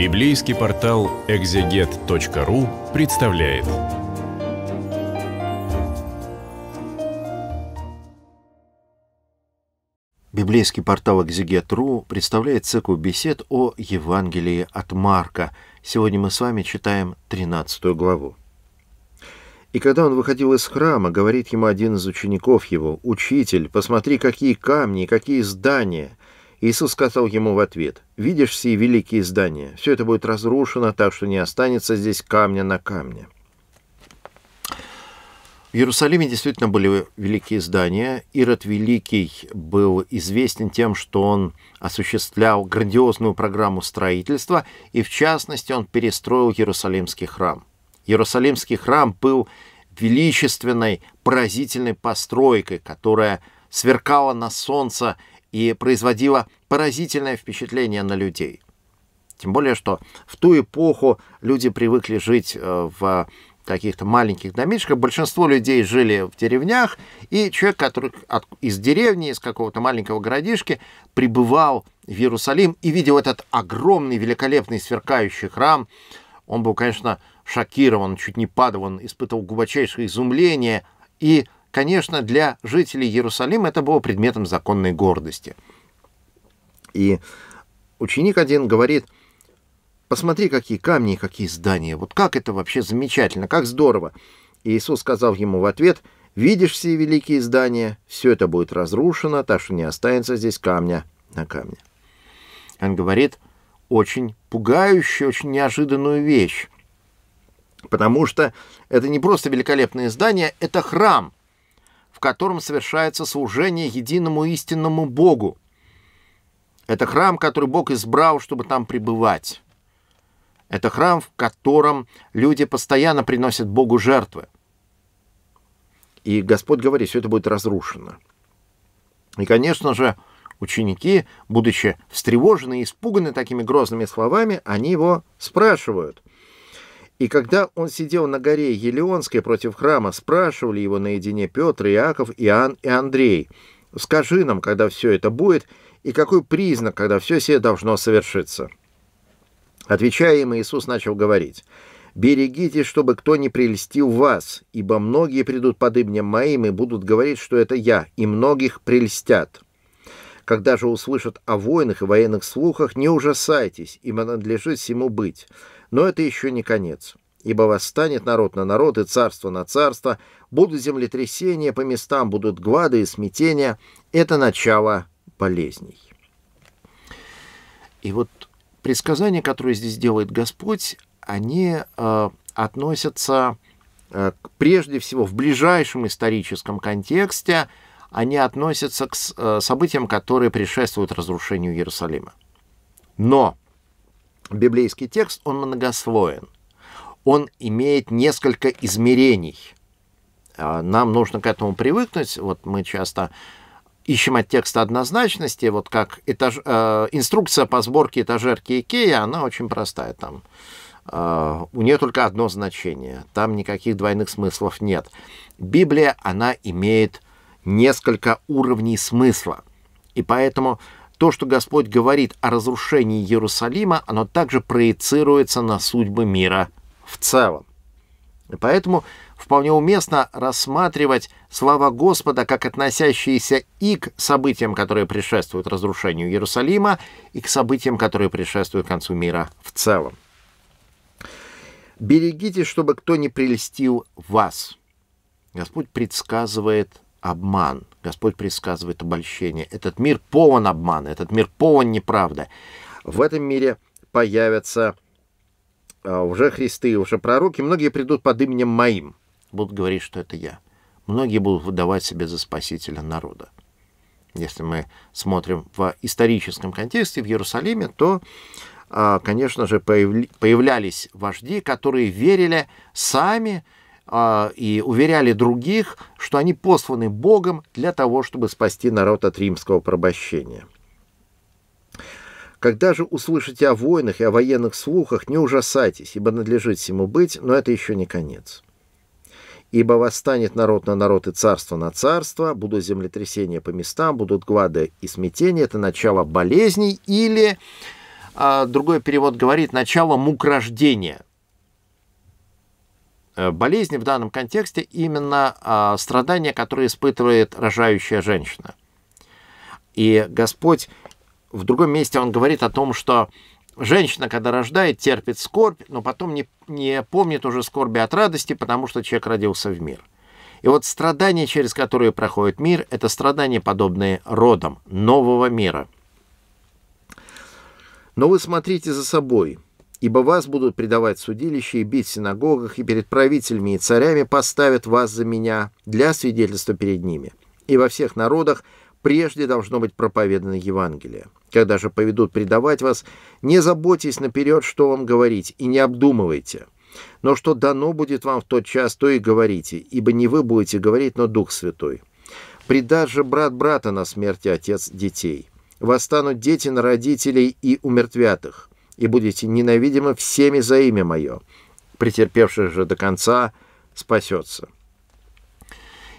Библейский портал экзегет.ру представляет. Библейский портал экзегет.ру представляет цикл бесед о Евангелии от Марка. Сегодня мы с вами читаем 13 главу. «И когда он выходил из храма, говорит ему один из учеников его, «Учитель, посмотри, какие камни, какие здания!» Иисус сказал ему в ответ, «Видишь все великие здания, все это будет разрушено, так что не останется здесь камня на камне». В Иерусалиме действительно были великие здания. Ирод Великий был известен тем, что он осуществлял грандиозную программу строительства, и в частности он перестроил Иерусалимский храм. Иерусалимский храм был величественной, поразительной постройкой, которая сверкала на солнце и производила поразительное впечатление на людей. Тем более, что в ту эпоху люди привыкли жить э, в каких-то маленьких домишках. Большинство людей жили в деревнях, и человек, который от, из деревни, из какого-то маленького городишки, прибывал в Иерусалим и видел этот огромный, великолепный, сверкающий храм, он был, конечно, шокирован, чуть не падал, он испытывал глубочайшее изумление и конечно, для жителей Иерусалима это было предметом законной гордости. И ученик один говорит, посмотри, какие камни и какие здания, вот как это вообще замечательно, как здорово. И Иисус сказал ему в ответ, видишь все великие здания, все это будет разрушено, так что не останется здесь камня на камне. Он говорит очень пугающую, очень неожиданную вещь. Потому что это не просто великолепные здания, это храм в котором совершается служение единому истинному Богу. Это храм, который Бог избрал, чтобы там пребывать. Это храм, в котором люди постоянно приносят Богу жертвы. И Господь говорит, все это будет разрушено. И, конечно же, ученики, будучи встревожены и испуганы такими грозными словами, они его спрашивают. И когда он сидел на горе Елеонской против храма, спрашивали его наедине Петр, Иаков, Иоанн и Андрей, «Скажи нам, когда все это будет, и какой признак, когда все сие должно совершиться?» Отвечая им, Иисус начал говорить, «Берегитесь, чтобы кто не прельстил вас, ибо многие придут под именем моим и будут говорить, что это я, и многих прельстят». Когда же услышат о войнах и военных слухах, не ужасайтесь, им надлежит всему быть. Но это еще не конец. Ибо восстанет народ на народ и царство на царство, будут землетрясения, по местам будут гвады и смятения. Это начало болезней. И вот предсказания, которые здесь делает Господь, они э, относятся э, прежде всего в ближайшем историческом контексте, они относятся к э, событиям, которые предшествуют разрушению Иерусалима. Но библейский текст, он многослоен. Он имеет несколько измерений. А, нам нужно к этому привыкнуть. Вот мы часто ищем от текста однозначности, вот как этаж, э, инструкция по сборке этажерки Икея, она очень простая там. Э, у нее только одно значение, там никаких двойных смыслов нет. Библия, она имеет несколько уровней смысла. И поэтому то, что Господь говорит о разрушении Иерусалима, оно также проецируется на судьбы мира в целом. И поэтому вполне уместно рассматривать слова Господа как относящиеся и к событиям, которые предшествуют разрушению Иерусалима, и к событиям, которые предшествуют концу мира в целом. «Берегите, чтобы кто не прелестил вас». Господь предсказывает обман. Господь предсказывает обольщение. Этот мир полон обмана, этот мир полон неправды. В этом мире появятся а, уже Христы, уже пророки. Многие придут под именем моим, будут говорить, что это я. Многие будут выдавать себя за спасителя народа. Если мы смотрим в историческом контексте в Иерусалиме, то, а, конечно же, появлялись вожди, которые верили сами, а, и уверяли других, что они посланы Богом для того, чтобы спасти народ от римского порабощения. Когда же услышите о войнах и о военных слухах, не ужасайтесь, ибо надлежит всему быть, но это еще не конец. Ибо восстанет народ на народ и царство на царство, будут землетрясения по местам, будут глады и смятения, это начало болезней или, а, другой перевод говорит, начало мук рождения – Э, болезни в данном контексте именно а, страдания, которые испытывает рожающая женщина. И Господь в другом месте он говорит о том, что женщина, когда рождает, терпит скорбь, но потом не, не помнит уже скорби от радости, потому что человек родился в мир. И вот страдания, через которые проходит мир, это страдания, подобные родам нового мира. Но вы смотрите за собой – ибо вас будут предавать в судилище и бить в синагогах, и перед правителями и царями поставят вас за меня для свидетельства перед ними. И во всех народах прежде должно быть проповедано Евангелие. Когда же поведут предавать вас, не заботьтесь наперед, что вам говорить, и не обдумывайте. Но что дано будет вам в тот час, то и говорите, ибо не вы будете говорить, но Дух Святой. Предаст же брат брата на смерти отец детей. Восстанут дети на родителей и умертвят их и будете ненавидимы всеми за имя мое. Претерпевший же до конца спасется».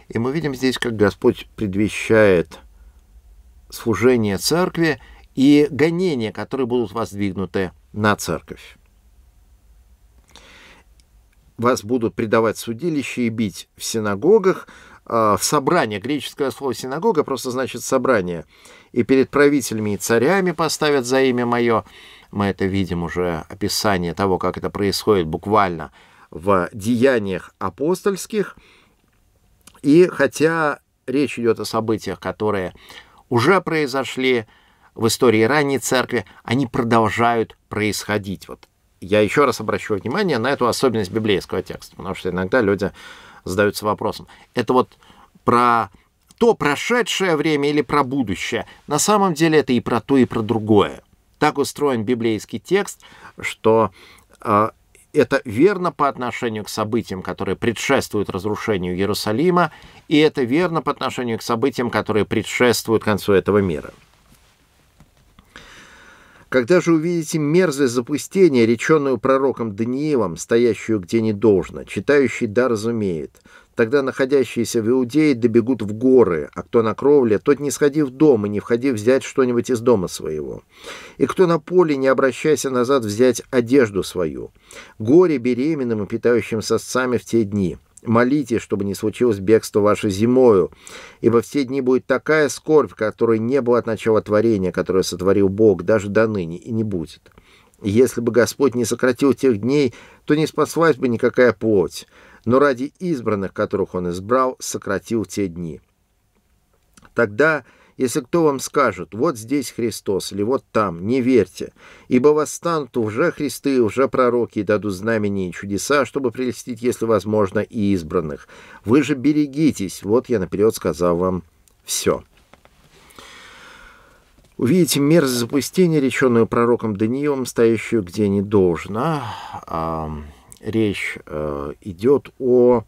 И мы видим здесь, как Господь предвещает служение церкви и гонения, которые будут воздвигнуты на церковь. Вас будут предавать судилище и бить в синагогах, а, в собрание. Греческое слово «синагога» просто значит «собрание». И перед правителями и царями поставят за имя мое, мы это видим уже, описание того, как это происходит буквально в деяниях апостольских. И хотя речь идет о событиях, которые уже произошли в истории ранней церкви, они продолжают происходить. Вот я еще раз обращу внимание на эту особенность библейского текста, потому что иногда люди задаются вопросом. Это вот про то прошедшее время или про будущее. На самом деле это и про то, и про другое. Так устроен библейский текст, что а, это верно по отношению к событиям, которые предшествуют разрушению Иерусалима, и это верно по отношению к событиям, которые предшествуют концу этого мира. Когда же увидите мерзость запустения, реченную пророком Даниилом, стоящую где не должно, читающий да разумеет, Тогда находящиеся в Иудее добегут в горы, а кто на кровле, тот не сходи в дом и не входи взять что-нибудь из дома своего. И кто на поле, не обращайся назад взять одежду свою. Горе беременным и питающим сосцами в те дни. Молите, чтобы не случилось бегство ваше зимою, ибо в те дни будет такая скорбь, которой не было от начала творения, которое сотворил Бог, даже до ныне, и не будет. Если бы Господь не сократил тех дней, то не спаслась бы никакая плоть но ради избранных, которых он избрал, сократил те дни. Тогда, если кто вам скажет, вот здесь Христос или вот там, не верьте, ибо восстанут уже Христы, уже пророки и дадут знамения и чудеса, чтобы прелестить, если возможно, и избранных. Вы же берегитесь, вот я наперед сказал вам все. Увидите мерзость запустения, реченную пророком Даниилом, стоящую где не должна, а речь э, идет о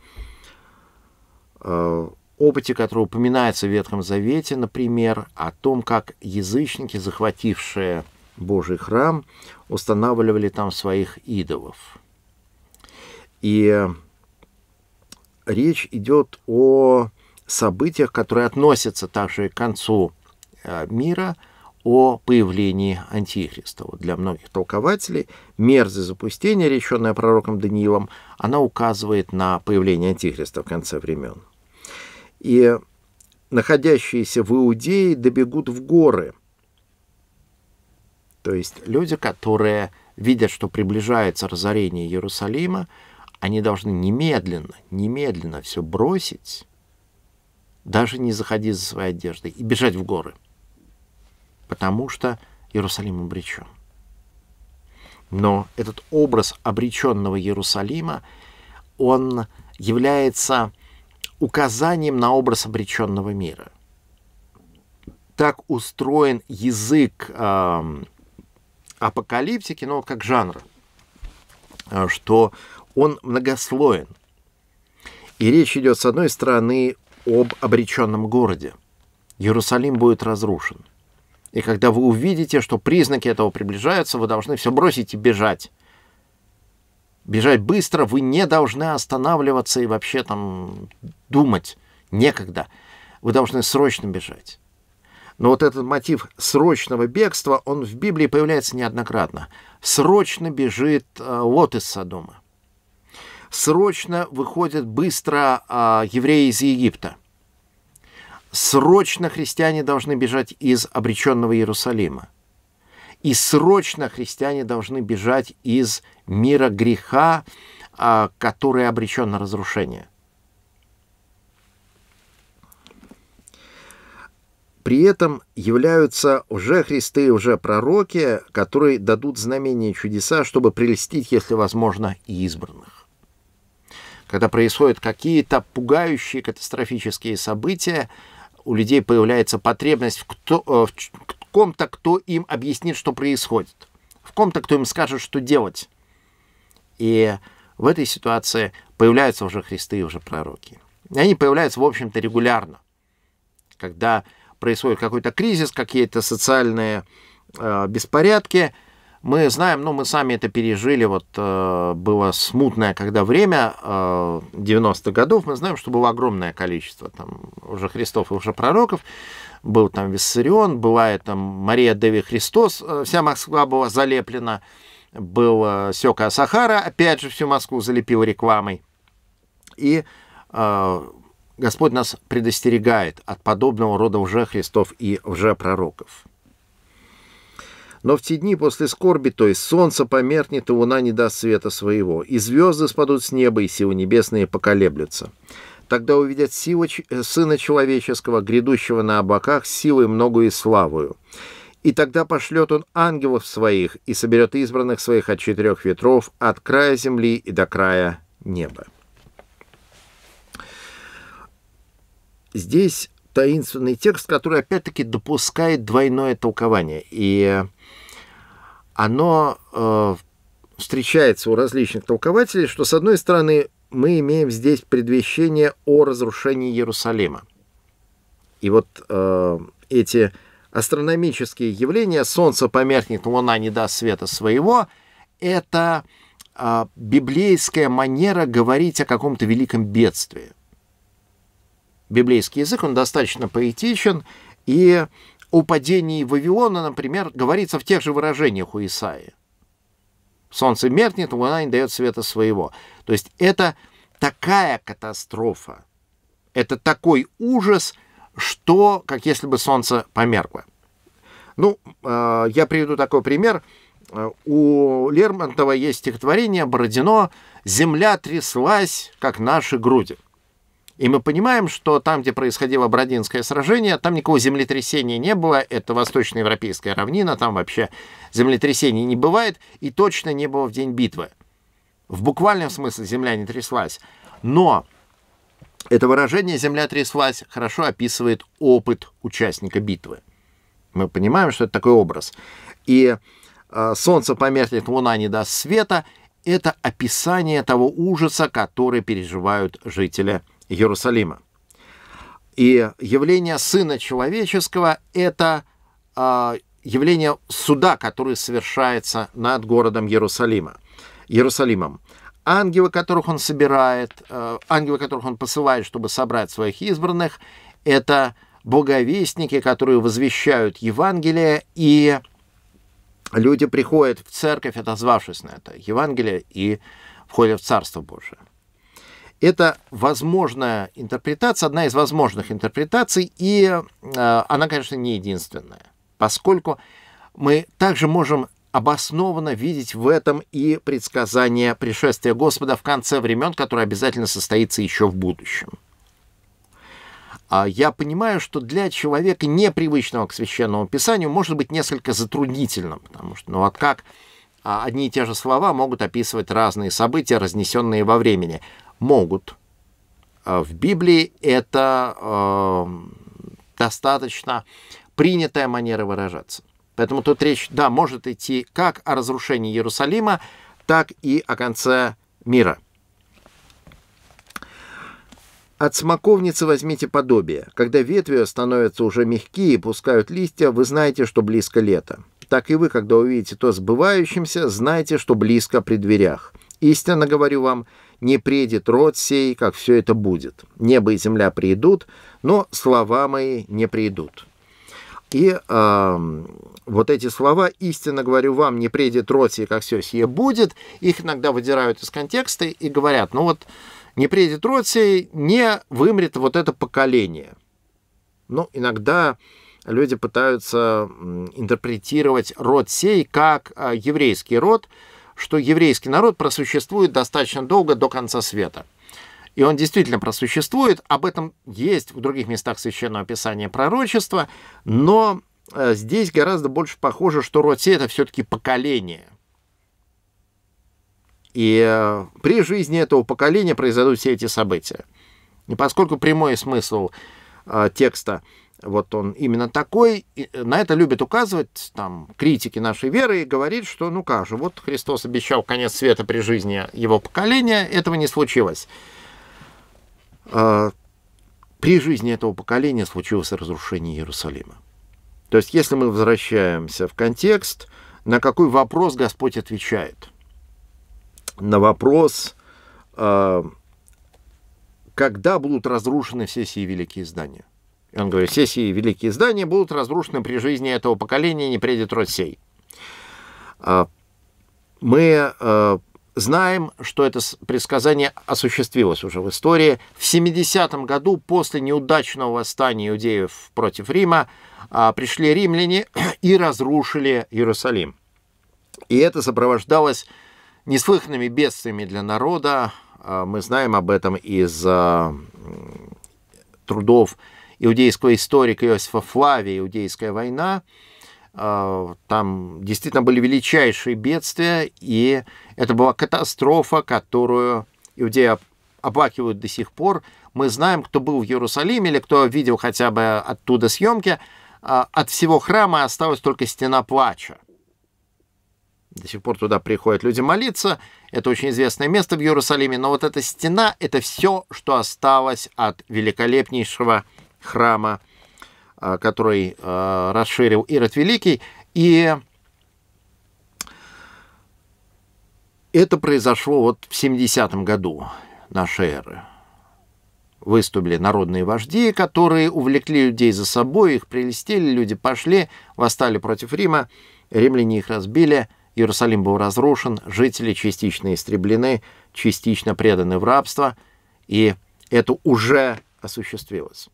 э, опыте, который упоминается в Ветхом Завете, например, о том, как язычники, захватившие Божий храм, устанавливали там своих идолов. И речь идет о событиях, которые относятся также к концу э, мира – о появлении Антихриста. Вот для многих толкователей мерзость запустения, реченная пророком Даниилом, она указывает на появление Антихриста в конце времен. И находящиеся в Иудее добегут в горы. То есть люди, которые видят, что приближается разорение Иерусалима, они должны немедленно, немедленно все бросить, даже не заходить за своей одеждой, и бежать в горы потому что Иерусалим обречен. Но этот образ обреченного Иерусалима, он является указанием на образ обреченного мира. Так устроен язык э, апокалиптики, но ну, как жанр, э, что он многослоен. И речь идет, с одной стороны, об обреченном городе. Иерусалим будет разрушен – и когда вы увидите, что признаки этого приближаются, вы должны все бросить и бежать. Бежать быстро, вы не должны останавливаться и вообще там думать. Некогда. Вы должны срочно бежать. Но вот этот мотив срочного бегства, он в Библии появляется неоднократно. Срочно бежит вот э, из Содома. Срочно выходят быстро а, евреи из Египта. Срочно христиане должны бежать из обреченного Иерусалима. И срочно христиане должны бежать из мира греха, а, который обречен на разрушение. При этом являются уже Христы, уже пророки, которые дадут знамения и чудеса, чтобы прелестить, если возможно, и избранных. Когда происходят какие-то пугающие катастрофические события, у людей появляется потребность в, кто, э, в ком-то, кто им объяснит, что происходит, в ком-то, кто им скажет, что делать. И в этой ситуации появляются уже Христы и уже пророки. И они появляются, в общем-то, регулярно, когда происходит какой-то кризис, какие-то социальные э, беспорядки – мы знаем, ну, мы сами это пережили, вот э, было смутное, когда время э, 90-х годов, мы знаем, что было огромное количество там уже Христов и уже пророков, был там Виссарион, была там Мария Деви Христос, э, вся Москва была залеплена, был э, Сёка Сахара, опять же всю Москву залепил рекламой. И э, Господь нас предостерегает от подобного рода уже Христов и уже пророков. Но в те дни после скорби, то есть солнце померкнет, и луна не даст света своего, и звезды спадут с неба, и силы небесные поколеблются. Тогда увидят силы, э, Сына Человеческого, грядущего на облаках, силой многую и славою. И тогда пошлет он ангелов своих и соберет избранных своих от четырех ветров, от края земли и до края неба. Здесь таинственный текст, который опять-таки допускает двойное толкование. И оно э, встречается у различных толкователей, что с одной стороны мы имеем здесь предвещение о разрушении Иерусалима. И вот э, эти астрономические явления, Солнце померкнет, Луна не даст света своего, это э, библейская манера говорить о каком-то великом бедствии библейский язык, он достаточно поэтичен, и о падении Вавилона, например, говорится в тех же выражениях у Исаи. Солнце меркнет, луна не дает света своего. То есть это такая катастрофа, это такой ужас, что как если бы солнце померкло. Ну, э, я приведу такой пример. Э, у Лермонтова есть стихотворение Бородино «Земля тряслась, как наши груди». И мы понимаем, что там, где происходило Бродинское сражение, там никакого землетрясения не было. Это восточноевропейская равнина, там вообще землетрясений не бывает. И точно не было в день битвы. В буквальном смысле земля не тряслась. Но это выражение «земля тряслась» хорошо описывает опыт участника битвы. Мы понимаем, что это такой образ. И э, «Солнце померкнет, луна не даст света» — это описание того ужаса, который переживают жители Иерусалима. И явление Сына Человеческого – это а, явление суда, который совершается над городом Иерусалима. Иерусалимом. Ангелы, которых он собирает, э, ангелы, которых он посылает, чтобы собрать своих избранных, это Боговестники, которые возвещают Евангелие, и люди приходят в церковь, отозвавшись на это Евангелие, и входят в Царство Божие. Это возможная интерпретация, одна из возможных интерпретаций, и э, она, конечно, не единственная, поскольку мы также можем обоснованно видеть в этом и предсказание пришествия Господа в конце времен, которое обязательно состоится еще в будущем. А я понимаю, что для человека, непривычного к священному писанию, может быть несколько затруднительно, потому что, ну вот а как а одни и те же слова могут описывать разные события, разнесенные во времени могут. А в Библии это э, достаточно принятая манера выражаться. Поэтому тут речь, да, может идти как о разрушении Иерусалима, так и о конце мира. От смоковницы возьмите подобие. Когда ветви становятся уже мягкие и пускают листья, вы знаете, что близко лето. Так и вы, когда увидите то сбывающимся, знаете, что близко при дверях. Истинно говорю вам, не придет род сей, как все это будет. Небо и земля придут, но слова мои не придут». И э, вот эти слова «истинно говорю вам, не придет род сей, как все сие будет», их иногда выдирают из контекста и говорят, ну вот не придет род сей, не вымрет вот это поколение. Ну, иногда люди пытаются интерпретировать род сей как а, еврейский род, что еврейский народ просуществует достаточно долго до конца света. И он действительно просуществует, об этом есть в других местах Священного Писания пророчества, но э, здесь гораздо больше похоже, что род это все-таки поколение. И э, при жизни этого поколения произойдут все эти события. И поскольку прямой смысл э, текста – вот он именно такой, и э, на это любят указывать там критики нашей веры и говорит, что ну как же, вот Христос обещал конец света при жизни его поколения, этого не случилось. А, при жизни этого поколения случилось разрушение Иерусалима. То есть, если мы возвращаемся в контекст, на какой вопрос Господь отвечает? На вопрос, а, когда будут разрушены все сие великие здания? И он говорит, все сии великие здания будут разрушены при жизни этого поколения, не предет род а, Мы а, знаем, что это предсказание осуществилось уже в истории. В 70 году после неудачного восстания иудеев против Рима а, пришли римляне и разрушили Иерусалим. И это сопровождалось неслыханными бедствиями для народа. Мы знаем об этом из трудов иудейского историка Иосифа Флавия «Иудейская война», а, там действительно были величайшие бедствия, и это была катастрофа, которую иудеи оплакивают до сих пор. Мы знаем, кто был в Иерусалиме или кто видел хотя бы оттуда съемки, а, от всего храма осталась только стена плача. До сих пор туда приходят люди молиться. Это очень известное место в Иерусалиме. Но вот эта стена — это все, что осталось от великолепнейшего храма, а, который а, расширил Ирод Великий. И это произошло вот в 70-м году нашей эры. Выступили народные вожди, которые увлекли людей за собой, их прелестили, люди пошли, восстали против Рима, римляне их разбили, Иерусалим был разрушен, жители частично истреблены, частично преданы в рабство, и это уже осуществилось.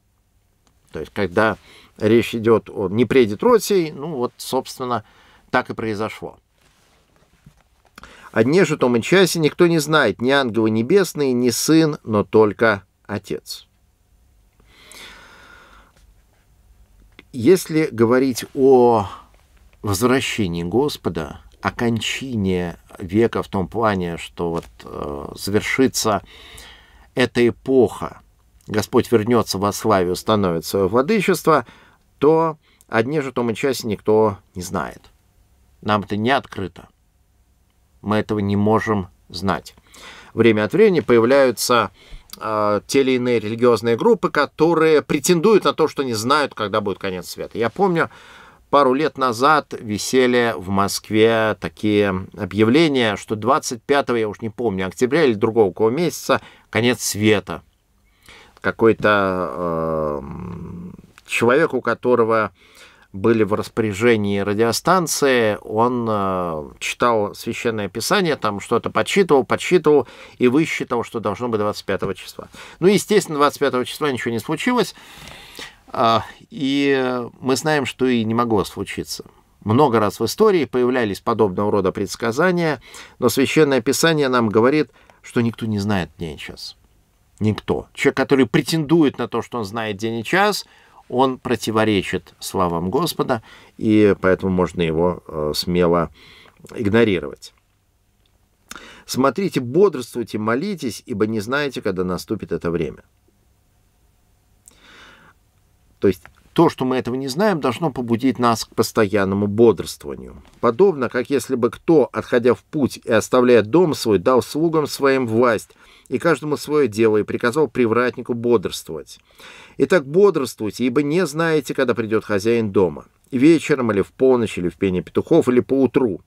То есть, когда речь идет о непредитротии, ну вот, собственно, так и произошло. О дне же том и часе никто не знает, ни ангелы небесные, ни сын, но только отец. Если говорить о возвращении Господа, о кончине века в том плане, что вот э, завершится эта эпоха, Господь вернется во славе, установит свое владычество, то одни дне же том и часе никто не знает. Нам это не открыто. Мы этого не можем знать. Время от времени появляются э, те или иные религиозные группы, которые претендуют на то, что не знают, когда будет конец света. Я помню, пару лет назад висели в Москве такие объявления, что 25, я уж не помню, октября или другого какого месяца, конец света – какой-то эм, человек, у которого были в распоряжении радиостанции, он э, читал священное писание, там что-то подсчитывал, подсчитывал и высчитал, что должно быть 25 числа. Ну, естественно, 25 числа ничего не случилось, э, и мы знаем, что и не могло случиться. Много раз в истории появлялись подобного рода предсказания, но священное писание нам говорит, что никто не знает дня и часа никто. Человек, который претендует на то, что он знает день и час, он противоречит словам Господа, и поэтому можно его э, смело игнорировать. Смотрите, бодрствуйте, молитесь, ибо не знаете, когда наступит это время. То есть то, что мы этого не знаем, должно побудить нас к постоянному бодрствованию. Подобно, как если бы кто, отходя в путь и оставляя дом свой, дал слугам своим власть, и каждому свое дело, и приказал привратнику бодрствовать. Итак, бодрствуйте, ибо не знаете, когда придет хозяин дома. Вечером, или в полночь, или в пение петухов, или поутру.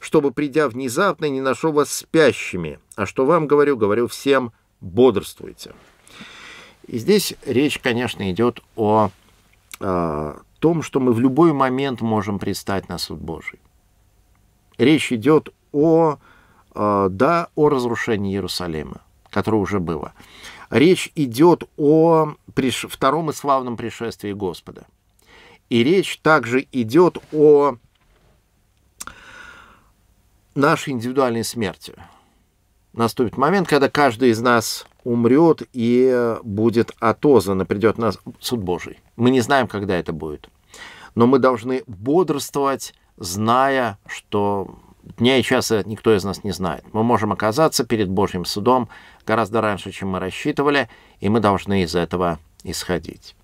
Чтобы, придя внезапно, не нашел вас спящими. А что вам говорю, говорю всем, бодрствуйте. И здесь речь, конечно, идет о а, том, что мы в любой момент можем пристать на суд Божий. Речь идет о, а, да, о разрушении Иерусалима, которое уже было. Речь идет о втором и славном пришествии Господа. И речь также идет о нашей индивидуальной смерти. Наступит момент, когда каждый из нас умрет и будет отозван, придет нас суд Божий. Мы не знаем, когда это будет. Но мы должны бодрствовать, зная, что дня и часа никто из нас не знает. Мы можем оказаться перед Божьим судом гораздо раньше, чем мы рассчитывали, и мы должны из этого исходить.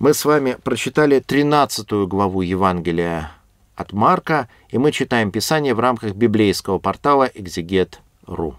Мы с вами прочитали 13 главу Евангелия от Марка, и мы читаем Писание в рамках библейского портала «Экзегет.ру».